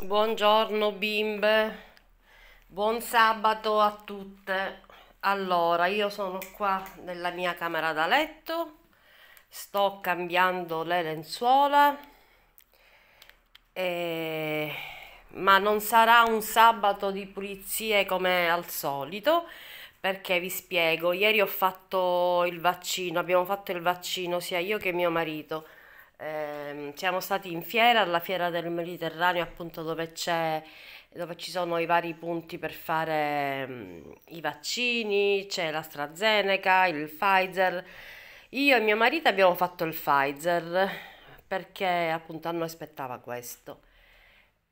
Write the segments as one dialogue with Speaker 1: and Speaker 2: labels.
Speaker 1: Buongiorno bimbe, buon sabato a tutte. Allora, io sono qua nella mia camera da letto, sto cambiando le lenzuola, e... ma non sarà un sabato di pulizie come al solito, perché vi spiego, ieri ho fatto il vaccino, abbiamo fatto il vaccino sia io che mio marito eh, siamo stati in fiera, alla fiera del Mediterraneo, appunto dove, dove ci sono i vari punti per fare mh, i vaccini, c'è l'AstraZeneca, il Pfizer. Io e mio marito abbiamo fatto il Pfizer perché appunto a noi aspettava questo.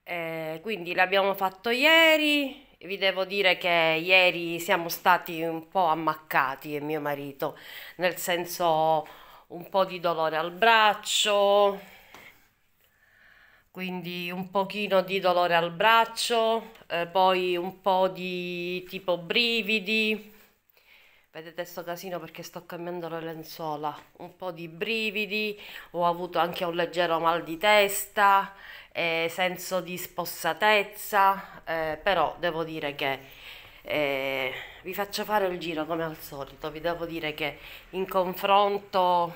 Speaker 1: Eh, quindi l'abbiamo fatto ieri, vi devo dire che ieri siamo stati un po' ammaccati, e mio marito, nel senso un po' di dolore al braccio, quindi un pochino di dolore al braccio, eh, poi un po' di tipo brividi, vedete sto casino perché sto cambiando le lenzuola, un po' di brividi, ho avuto anche un leggero mal di testa, eh, senso di spossatezza, eh, però devo dire che eh, vi faccio fare il giro come al solito, vi devo dire che in confronto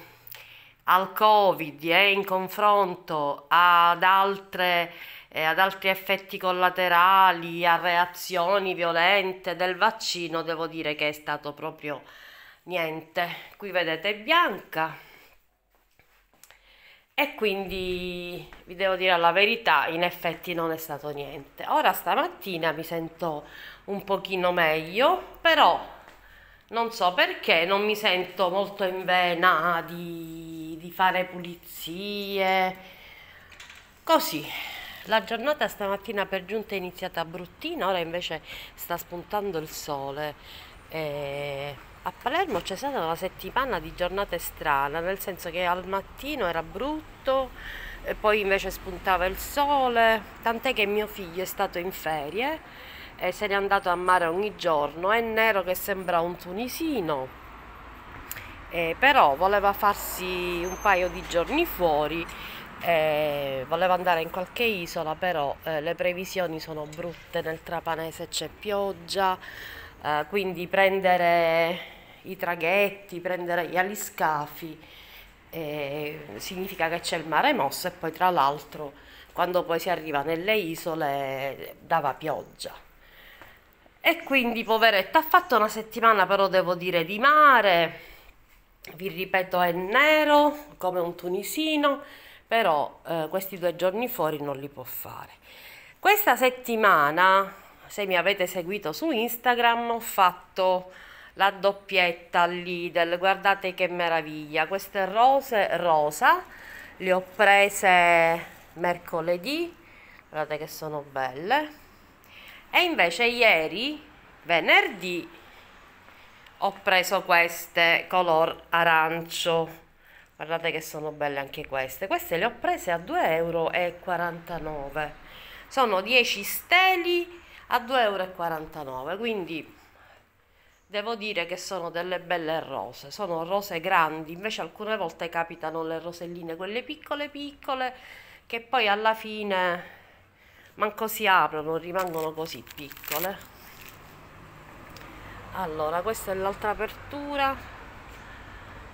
Speaker 1: al covid e eh, in confronto ad, altre, eh, ad altri effetti collaterali, a reazioni violente del vaccino, devo dire che è stato proprio niente. Qui vedete è bianca e quindi vi devo dire la verità, in effetti non è stato niente. Ora stamattina mi sento un pochino meglio, però non so perché non mi sento molto in vena di, di fare pulizie. Così, la giornata stamattina per giunta è iniziata bruttina, ora invece sta spuntando il sole. E a Palermo c'è stata una settimana di giornate strane nel senso che al mattino era brutto, poi invece spuntava il sole, tant'è che mio figlio è stato in ferie e se n'è andato a mare ogni giorno, è nero che sembra un tunisino. Eh, però voleva farsi un paio di giorni fuori eh, voleva andare in qualche isola però eh, le previsioni sono brutte nel Trapanese c'è pioggia eh, quindi prendere i traghetti prendere gli aliscafi eh, significa che c'è il mare mosso e poi tra l'altro quando poi si arriva nelle isole dava pioggia e quindi, poveretta, ha fatto una settimana però, devo dire, di mare. Vi ripeto, è nero, come un tunisino, però eh, questi due giorni fuori non li può fare. Questa settimana, se mi avete seguito su Instagram, ho fatto la doppietta all'Idel, guardate che meraviglia, queste rose rosa le ho prese mercoledì, guardate che sono belle, e invece ieri, venerdì, ho preso queste color arancio. Guardate che sono belle anche queste. Queste le ho prese a 2,49 euro. Sono 10 steli a 2,49 euro. Quindi devo dire che sono delle belle rose. Sono rose grandi. Invece alcune volte capitano le roselline, quelle piccole piccole, che poi alla fine manco si aprono, rimangono così piccole. Allora, questa è l'altra apertura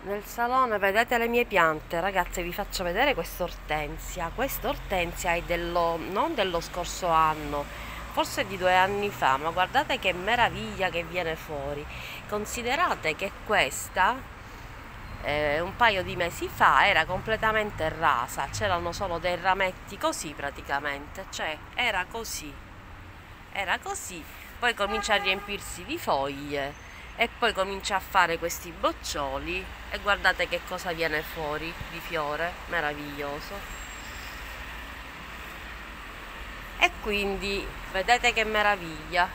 Speaker 1: nel salone. Vedete le mie piante, ragazze, vi faccio vedere questa ortensia. Questa ortensia è dello, non dello scorso anno, forse di due anni fa, ma guardate che meraviglia che viene fuori. Considerate che questa eh, un paio di mesi fa era completamente rasa, c'erano solo dei rametti così praticamente, cioè era così, era così, poi comincia a riempirsi di foglie e poi comincia a fare questi boccioli e guardate che cosa viene fuori di fiore, meraviglioso. E quindi vedete che meraviglia,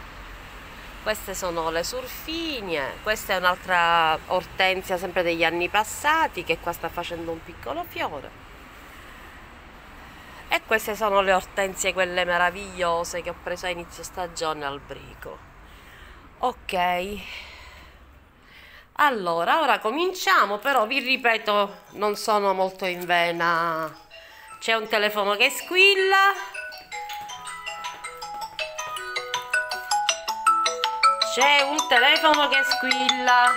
Speaker 1: queste sono le surfinie, questa è un'altra ortensia sempre degli anni passati che qua sta facendo un piccolo fiore. E queste sono le ortensie, quelle meravigliose che ho preso a inizio stagione al brico. Ok. Allora, ora cominciamo, però vi ripeto, non sono molto in vena. C'è un telefono che squilla. C'è un telefono che squilla.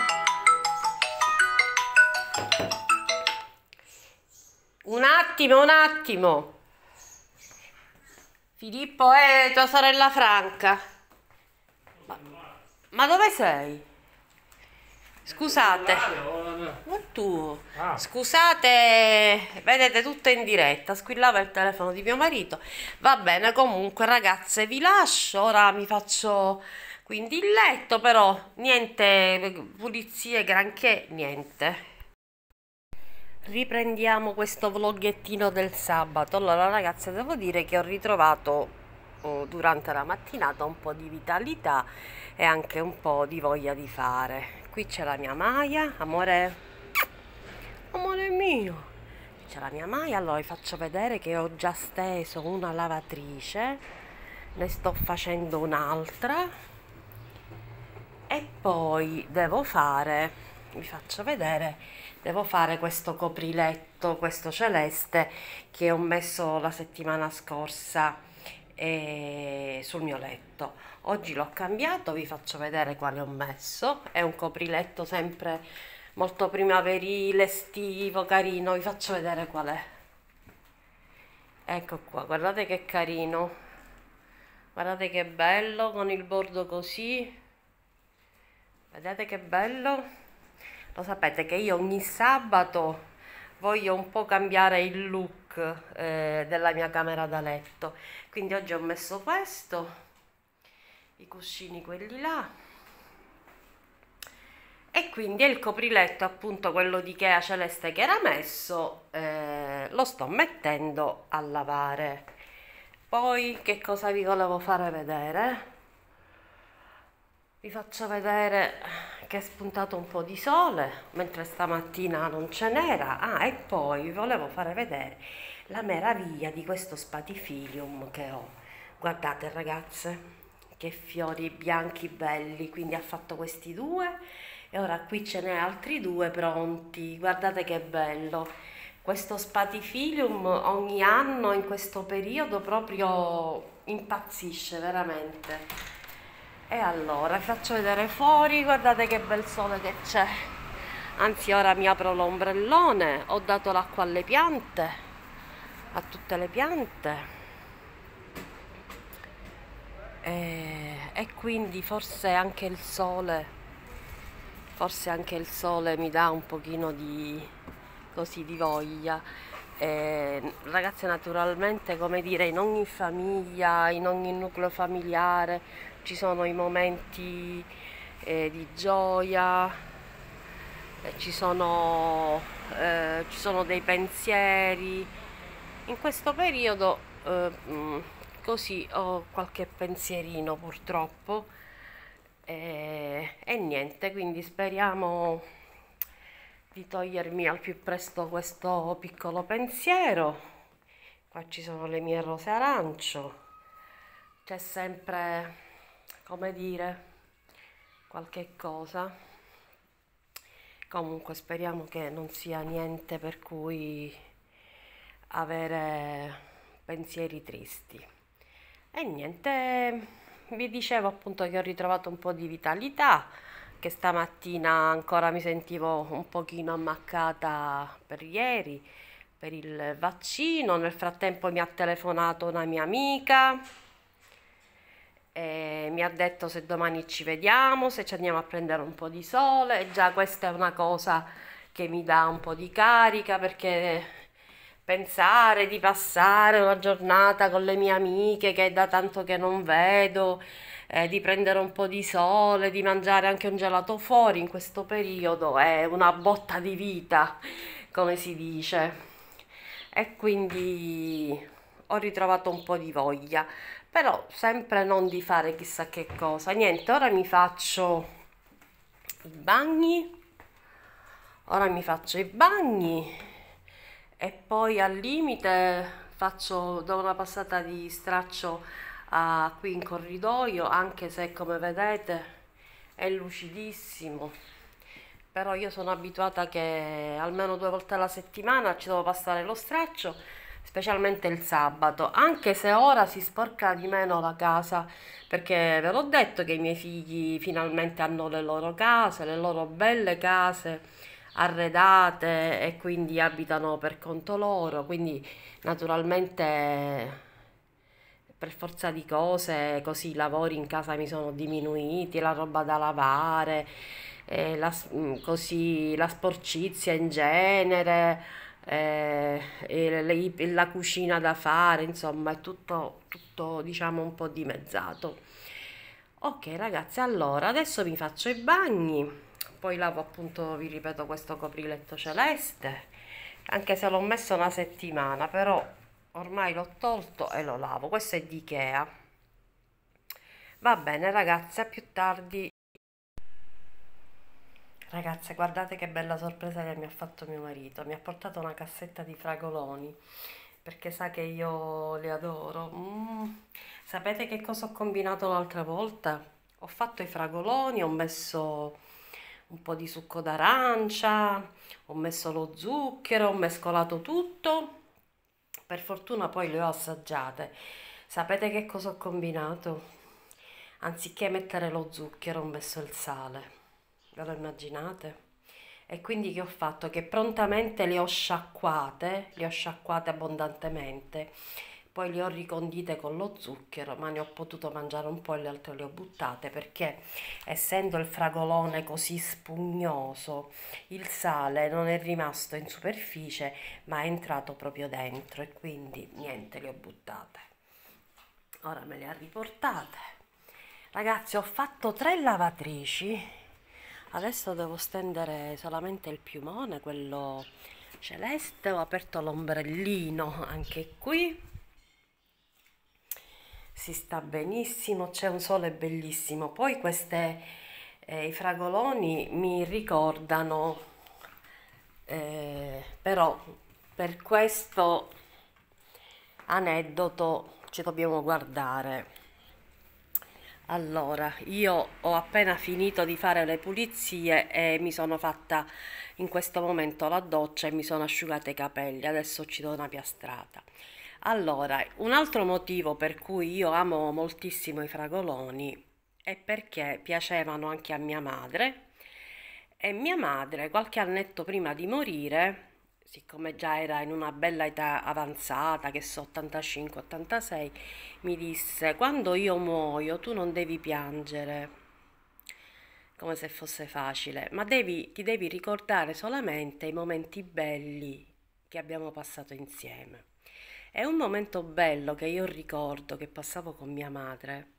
Speaker 1: Un attimo, un attimo. Filippo è tua sorella Franca. Ma, ma dove sei? Scusate. Non tu. Ah. Scusate, vedete tutto in diretta, squillava il telefono di mio marito. Va bene, comunque ragazze, vi lascio, ora mi faccio quindi il letto però niente pulizie granché niente riprendiamo questo vloggettino del sabato allora ragazze devo dire che ho ritrovato oh, durante la mattinata un po' di vitalità e anche un po' di voglia di fare qui c'è la mia Maia amore amore mio c'è la mia Maia allora vi faccio vedere che ho già steso una lavatrice ne sto facendo un'altra e poi devo fare vi faccio vedere devo fare questo copriletto questo celeste che ho messo la settimana scorsa eh, sul mio letto oggi l'ho cambiato vi faccio vedere quale ho messo è un copriletto sempre molto primaverile estivo carino vi faccio vedere qual è ecco qua guardate che carino guardate che bello con il bordo così Vedete che bello? Lo sapete che io ogni sabato voglio un po' cambiare il look eh, della mia camera da letto. Quindi oggi ho messo questo, i cuscini quelli là. E quindi è il copriletto, appunto quello di Ikea Celeste che era messo, eh, lo sto mettendo a lavare. Poi che cosa vi volevo fare vedere? Vi faccio vedere che è spuntato un po' di sole, mentre stamattina non ce n'era. Ah, e poi vi volevo fare vedere la meraviglia di questo spatifilium che ho. Guardate ragazze, che fiori bianchi belli, quindi ha fatto questi due e ora qui ce n'è altri due pronti. Guardate che bello. Questo spatifilium ogni anno in questo periodo proprio impazzisce veramente e allora vi faccio vedere fuori, guardate che bel sole che c'è. Anzi ora mi apro l'ombrellone, ho dato l'acqua alle piante, a tutte le piante. E, e quindi forse anche il sole, forse anche il sole mi dà un pochino di, così, di voglia. Eh, ragazze naturalmente come dire in ogni famiglia in ogni nucleo familiare ci sono i momenti eh, di gioia, eh, ci sono, eh, ci sono, dei pensieri. In questo periodo eh, mm, così ho qualche pensierino purtroppo eh, e niente, quindi speriamo di togliermi al più presto questo piccolo pensiero. Qua ci sono le mie rose arancio, c'è sempre come dire qualche cosa comunque speriamo che non sia niente per cui avere pensieri tristi e niente vi dicevo appunto che ho ritrovato un po' di vitalità che stamattina ancora mi sentivo un pochino ammaccata per ieri per il vaccino nel frattempo mi ha telefonato una mia amica e mi ha detto se domani ci vediamo, se ci andiamo a prendere un po' di sole, e già questa è una cosa che mi dà un po' di carica perché pensare di passare una giornata con le mie amiche che è da tanto che non vedo, eh, di prendere un po' di sole, di mangiare anche un gelato fuori in questo periodo è una botta di vita, come si dice. E quindi ho ritrovato un po' di voglia però sempre non di fare chissà che cosa niente ora mi faccio i bagni ora mi faccio i bagni e poi al limite faccio do una passata di straccio uh, qui in corridoio anche se come vedete è lucidissimo però io sono abituata che almeno due volte alla settimana ci devo passare lo straccio specialmente il sabato, anche se ora si sporca di meno la casa, perché ve l'ho detto che i miei figli finalmente hanno le loro case, le loro belle case arredate e quindi abitano per conto loro, quindi naturalmente per forza di cose così i lavori in casa mi sono diminuiti, la roba da lavare, eh, la, mm, così la sporcizia in genere eh, e le, e la cucina da fare, insomma è tutto, tutto diciamo un po' dimezzato. Ok ragazzi, allora adesso vi faccio i bagni, poi lavo appunto, vi ripeto, questo copriletto celeste, anche se l'ho messo una settimana, però ormai l'ho tolto e lo lavo, questo è di Ikea. Va bene ragazzi, a più tardi. Ragazze, guardate che bella sorpresa che mi ha fatto mio marito. Mi ha portato una cassetta di fragoloni perché sa che io le adoro. Mm. Sapete che cosa ho combinato l'altra volta? Ho fatto i fragoloni, ho messo un po' di succo d'arancia, ho messo lo zucchero, ho mescolato tutto. Per fortuna poi le ho assaggiate. Sapete che cosa ho combinato? Anziché mettere lo zucchero ho messo il sale ve lo immaginate? E quindi che ho fatto? Che prontamente le ho sciacquate, le ho sciacquate abbondantemente, poi le ho ricondite con lo zucchero, ma ne ho potuto mangiare un po' e le altre le ho buttate perché essendo il fragolone così spugnoso, il sale non è rimasto in superficie, ma è entrato proprio dentro e quindi niente, le ho buttate. Ora me le ha riportate. Ragazzi, ho fatto tre lavatrici adesso devo stendere solamente il piumone quello celeste ho aperto l'ombrellino anche qui si sta benissimo c'è un sole bellissimo poi queste eh, i fragoloni mi ricordano eh, però per questo aneddoto ci dobbiamo guardare allora, io ho appena finito di fare le pulizie e mi sono fatta in questo momento la doccia e mi sono asciugata i capelli, adesso ci do una piastrata. Allora, un altro motivo per cui io amo moltissimo i fragoloni è perché piacevano anche a mia madre e mia madre qualche annetto prima di morire siccome già era in una bella età avanzata, che so 85-86, mi disse quando io muoio tu non devi piangere come se fosse facile, ma devi, ti devi ricordare solamente i momenti belli che abbiamo passato insieme. E un momento bello che io ricordo che passavo con mia madre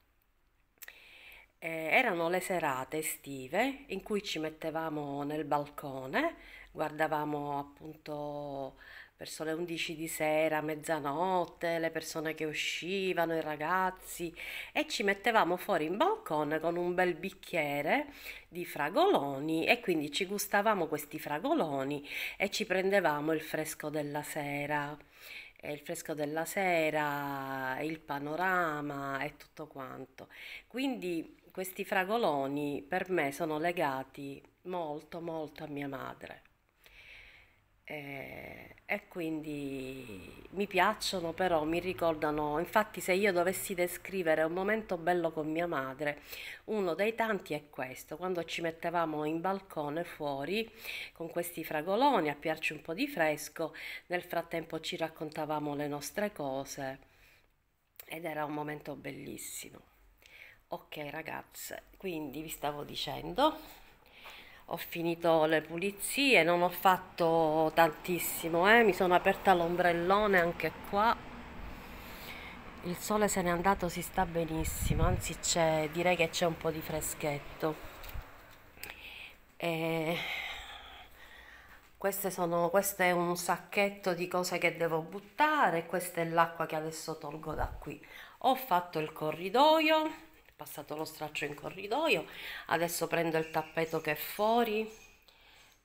Speaker 1: eh, erano le serate estive in cui ci mettevamo nel balcone guardavamo appunto verso le 11 di sera, mezzanotte, le persone che uscivano, i ragazzi e ci mettevamo fuori in balcone con un bel bicchiere di fragoloni e quindi ci gustavamo questi fragoloni e ci prendevamo il fresco della sera. E il fresco della sera, il panorama e tutto quanto. Quindi questi fragoloni per me sono legati molto molto a mia madre. E, eh, e quindi mi piacciono, però mi ricordano, infatti se io dovessi descrivere un momento bello con mia madre, uno dei tanti è questo, quando ci mettevamo in balcone fuori con questi fragoloni a piarci un po' di fresco, nel frattempo ci raccontavamo le nostre cose ed era un momento bellissimo. Ok ragazze, quindi vi stavo dicendo ho finito le pulizie, non ho fatto tantissimo, eh? mi sono aperta l'ombrellone anche qua. Il sole se n'è andato, si sta benissimo, anzi direi che c'è un po' di freschetto. E sono, questo è un sacchetto di cose che devo buttare, questa è l'acqua che adesso tolgo da qui. Ho fatto il corridoio, passato lo straccio in corridoio adesso prendo il tappeto che è fuori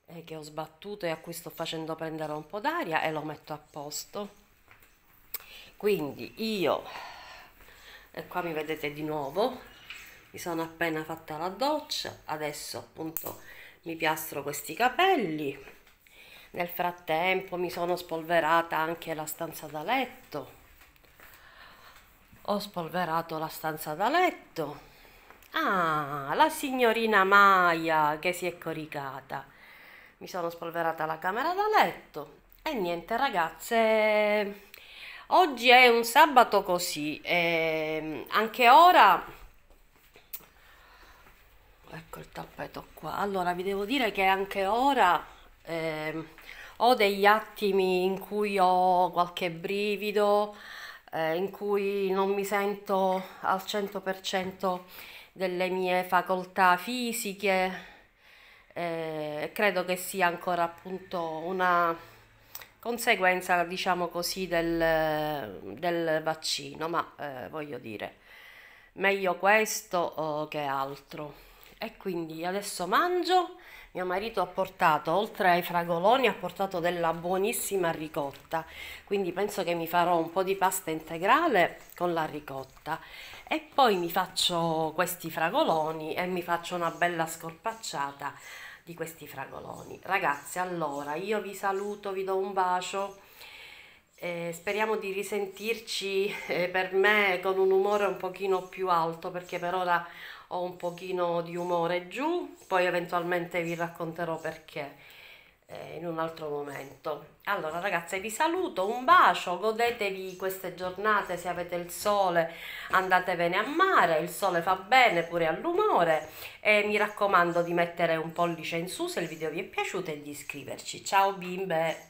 Speaker 1: eh, che ho sbattuto e a cui sto facendo prendere un po' d'aria e lo metto a posto quindi io e qua mi vedete di nuovo mi sono appena fatta la doccia adesso appunto mi piastro questi capelli nel frattempo mi sono spolverata anche la stanza da letto ho spolverato la stanza da letto. Ah, la signorina Maya che si è coricata. Mi sono spolverata la camera da letto. E niente ragazze, oggi è un sabato così. E ehm, anche ora... Ecco il tappeto qua. Allora, vi devo dire che anche ora... Eh, ho degli attimi in cui ho qualche brivido, eh, in cui non mi sento al 100% delle mie facoltà fisiche eh, credo che sia ancora appunto una conseguenza diciamo così del, del vaccino ma eh, voglio dire meglio questo eh, che altro e quindi adesso mangio mio marito ha portato, oltre ai fragoloni, ha portato della buonissima ricotta, quindi penso che mi farò un po' di pasta integrale con la ricotta e poi mi faccio questi fragoloni e mi faccio una bella scorpacciata di questi fragoloni. Ragazzi, allora io vi saluto, vi do un bacio. Eh, speriamo di risentirci eh, per me con un umore un pochino più alto perché per ora ho un pochino di umore giù, poi eventualmente vi racconterò perché eh, in un altro momento. Allora ragazze vi saluto, un bacio, godetevi queste giornate, se avete il sole andatevene a mare, il sole fa bene pure all'umore e mi raccomando di mettere un pollice in su se il video vi è piaciuto e di iscriverci. Ciao bimbe!